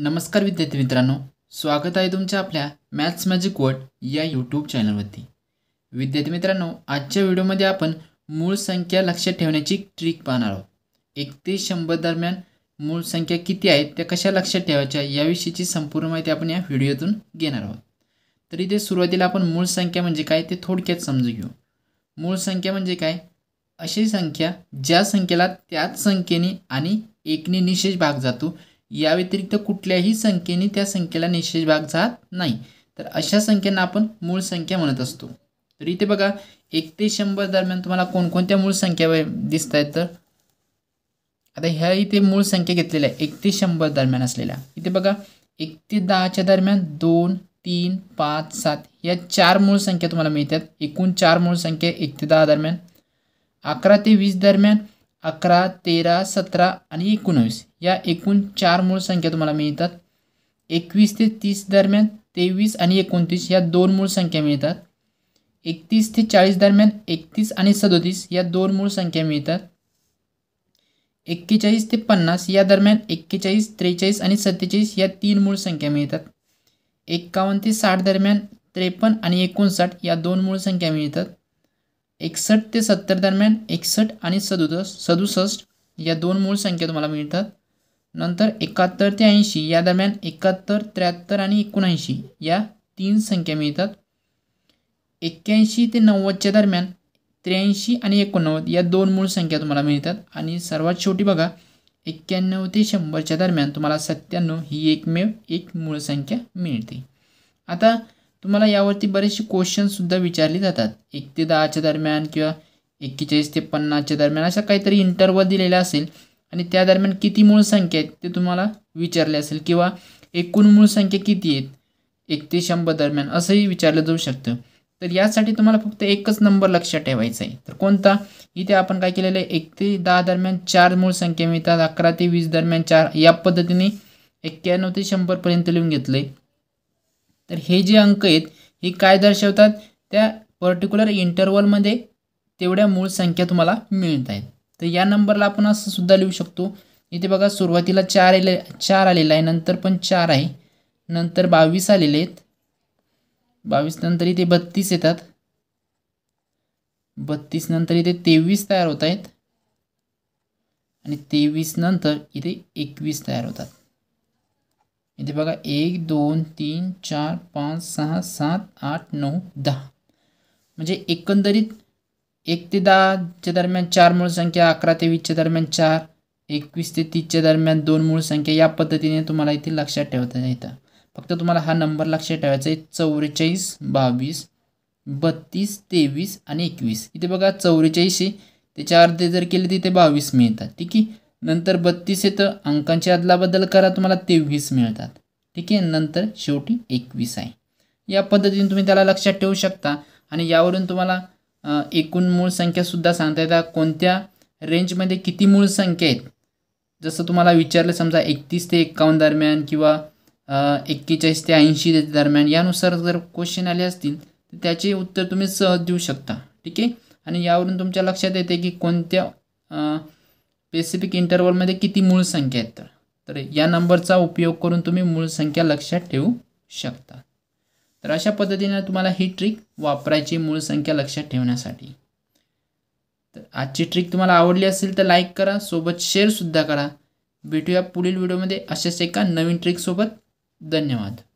नमस्कार विद्यार्थी मित्रांनो स्वागत आहे तुमच्या आपल्या मॅथ्स मॅजिक वर्ड या यूट्यूब चॅनलवरती विद्यार्थी मित्रांनो आजच्या व्हिडिओमध्ये आपण मूळ संख्या लक्षात ठेवण्याची ट्रिक पाहणार आहोत एक ते शंभर दरम्यान मूळ संख्या किती आहेत त्या कशा लक्षात ठेवायच्या याविषयीची संपूर्ण माहिती आपण या व्हिडिओतून घेणार आहोत तरी ते सुरुवातीला आपण मूळ संख्या म्हणजे काय ते थोडक्यात समजून घेऊ मूळ संख्या म्हणजे काय अशी संख्या ज्या संख्येला त्याच संख्येने आणि एकने निशेष भाग जातो या व्यतिरिक्त कुठल्याही संख्येने त्या संख्येला निशेष भाग जात नाही तर अशा संख्यांना आपण मूळ संख्या म्हणत असतो तर इथे बघा एक ते शंभर दरम्यान तुम्हाला कोणकोणत्या मूळ संख्या दिसत आहेत तर आता ह्या इथे मूळ संख्या घेतलेल्या एक ते शंभर दरम्यान असलेल्या इथे बघा एक ते दहाच्या दरम्यान दोन तीन पाच सात या चार मूळ संख्या तुम्हाला मिळतात एकूण चार मूळ संख्या एक ते दहा दरम्यान अकरा ते वीस दरम्यान अकरा तेरा सतरा आणि एकोणवीस या एकूण चार मूळ संख्या तुम्हाला मिळतात एकवीस ते तीस दरम्यान तेवीस आणि एकोणतीस या दोन मूळ संख्या मिळतात एकतीस ते चाळीस दरम्यान एकतीस आणि सदोतीस या दोन मूळ संख्या मिळतात एक्केचाळीस ते पन्नास या दरम्यान एक्केचाळीस त्रेचाळीस आणि सत्तेचाळीस या तीन मूळ संख्या मिळतात एक्कावन्न ते साठ दरम्यान त्रेपन्न आणि एकोणसाठ या दोन मूळ संख्या मिळतात एकसष्ट ते सत्तर दरम्यान एकसष्ट आणि सदुसष्ट सदुसष्ट या दोन मूळ संख्या तुम्हाला मिळतात नंतर एकाहत्तर ते ऐंशी या दरम्यान एकाहत्तर त्र्याहत्तर आणि एकोणऐंशी या तीन संख्या मिळतात एक्क्याऐंशी ते नव्वदच्या दरम्यान त्र्याऐंशी आणि एकोणनव्वद या दोन मूळ संख्या तुम्हाला मिळतात आणि सर्वात शेवटी बघा एक्क्याण्णव ते शंभरच्या दरम्यान तुम्हाला सत्त्याण्णव ही एकमेव एक मूळ संख्या मिळते आता तुम्हाला यावरती बरेचसे क्वेश्चनसुद्धा विचारले जातात एक ते दहाच्या दरम्यान किंवा एक्केचाळीस ते पन्नासच्या दरम्यान असा काहीतरी इंटरव्हल दिलेला असेल आणि त्या दरम्यान किती मूळ संख्या आहेत ते तुम्हाला विचारले असेल किंवा एकूण मूळ संख्या किती आहेत एक ते शंभर दरम्यान असंही विचारलं जाऊ शकतं तर यासाठी तुम्हाला फक्त एकच नंबर लक्षात ठेवायचा आहे तर कोणता इथे आपण काय केलेलं आहे एक ते दहा दरम्यान चार मूळ संख्या मिळतात अकरा ते वीस दरम्यान चार या पद्धतीने एक्क्याण्णव ते शंभरपर्यंत लिहून घेतलं आहे तर हे जे अंक आहेत हे काय दर्शवतात त्या पर्टिक्युलर इंटरवलमध्ये तेवढ्या मूळ संख्या तुम्हाला मिळत आहेत तर या नंबरला आपण असं सुद्धा लिहू शकतो इथे बघा सुरुवातीला चार आले चार आलेला आहे नंतर पण चार आहे नंतर बावीस आलेले आहेत बावीस नंतर इथे बत्तीस येतात बत्तीस नंतर इथे तेवीस तयार होत आहेत आणि तेवीस नंतर इथे एकवीस तयार होतात इथे बघा एक दोन तीन चार पाच सहा सात आठ नऊ दहा म्हणजे एकंदरीत एक ते दहाच्या दरम्यान चार मूळ संख्या अकरा ते वीसच्या दरम्यान चार एकवीस ते तीसच्या दरम्यान दोन मूळ संख्या या पद्धतीने तुम्हाला इथे लक्षात ठेवता येतं फक्त तुम्हाला हा नंबर लक्षात ठेवायचा आहे चौवेचाळीस बावीस बत्तीस तेवीस आणि एकवीस इथे बघा चौवेचाळीस आहे त्याच्या अर्धे जर केले तिथे बावीस मिळतात ठीक आहे नंतर बत्तीस येतं अंकांची अदलाबदल करा तुम्हाला तेवीस मिळतात ठीक आहे नंतर शेवटी एकवीस आहे या पद्धतीने तुम्ही त्याला लक्षात ठेवू शकता आणि यावरून तुम्हाला एकूण मूळ संख्यासुद्धा सांगता येतात कोणत्या रेंजमध्ये किती मूळ संख्या आहेत जसं तुम्हाला विचारलं समजा एकतीस ते एक्कावन्न दरम्यान किंवा एक्केचाळीस ते ऐंशी दरम्यान यानुसार जर क्वेश्चन आले असतील तर त्याचे उत्तर तुम्ही सहज देऊ शकता ठीक आहे आणि यावरून तुमच्या लक्षात येते की कोणत्या स्पेसिफिक इंटरवलमध्ये किती मूळ संख्या आहेत तर या नंबरचा उपयोग करून तुम्ही मूळ संख्या लक्षात ठेवू शकता तर अशा पद्धतीनं तुम्हाला ही ट्रिक वापरायची मूळ संख्या लक्षात ठेवण्यासाठी तर आजची ट्रिक तुम्हाला आवडली असेल तर लाईक करा सोबत शेअरसुद्धा करा भेटूया पुढील व्हिडिओमध्ये अशाच एका नवीन ट्रिकसोबत धन्यवाद